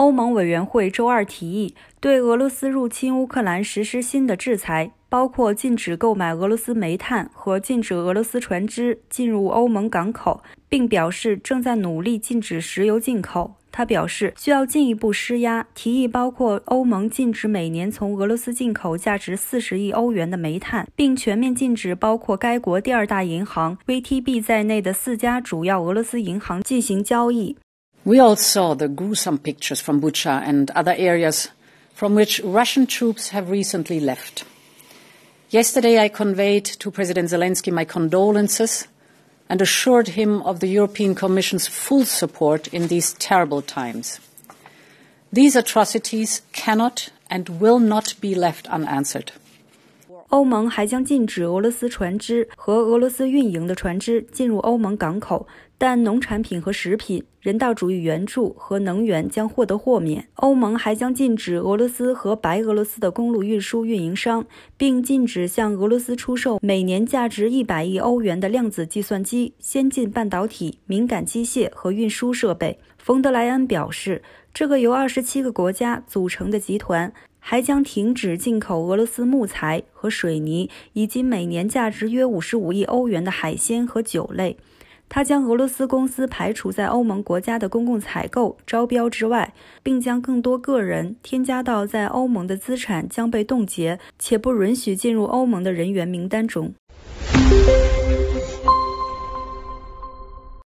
欧盟委员会周二提议对俄罗斯入侵乌克兰实施新的制裁，包括禁止购买俄罗斯煤炭和禁止俄罗斯船只进入欧盟港口，并表示正在努力禁止石油进口。他表示需要进一步施压，提议包括欧盟禁止每年从俄罗斯进口价值四十亿欧元的煤炭，并全面禁止包括该国第二大银行 VTB 在内的四家主要俄罗斯银行进行交易。We all saw the gruesome pictures from Bucha and other areas from which Russian troops have recently left. Yesterday, I conveyed to President Zelensky my condolences and assured him of the European Commission's full support in these terrible times. These atrocities cannot and will not be left unanswered. 欧盟还将禁止俄罗斯船只和俄罗斯运营的船只进入欧盟港口，但农产品和食品、人道主义援助和能源将获得豁免。欧盟还将禁止俄罗斯和白俄罗斯的公路运输运营商，并禁止向俄罗斯出售每年价值一百亿欧元的量子计算机、先进半导体、敏感机械和运输设备。冯德莱恩表示，这个由二十七个国家组成的集团。还将停止进口俄罗斯木材和水泥，以及每年价值约五十五亿欧元的海鲜和酒类。它将俄罗斯公司排除在欧盟国家的公共采购招标之外，并将更多个人添加到在欧盟的资产将被冻结且不允许进入欧盟的人员名单中。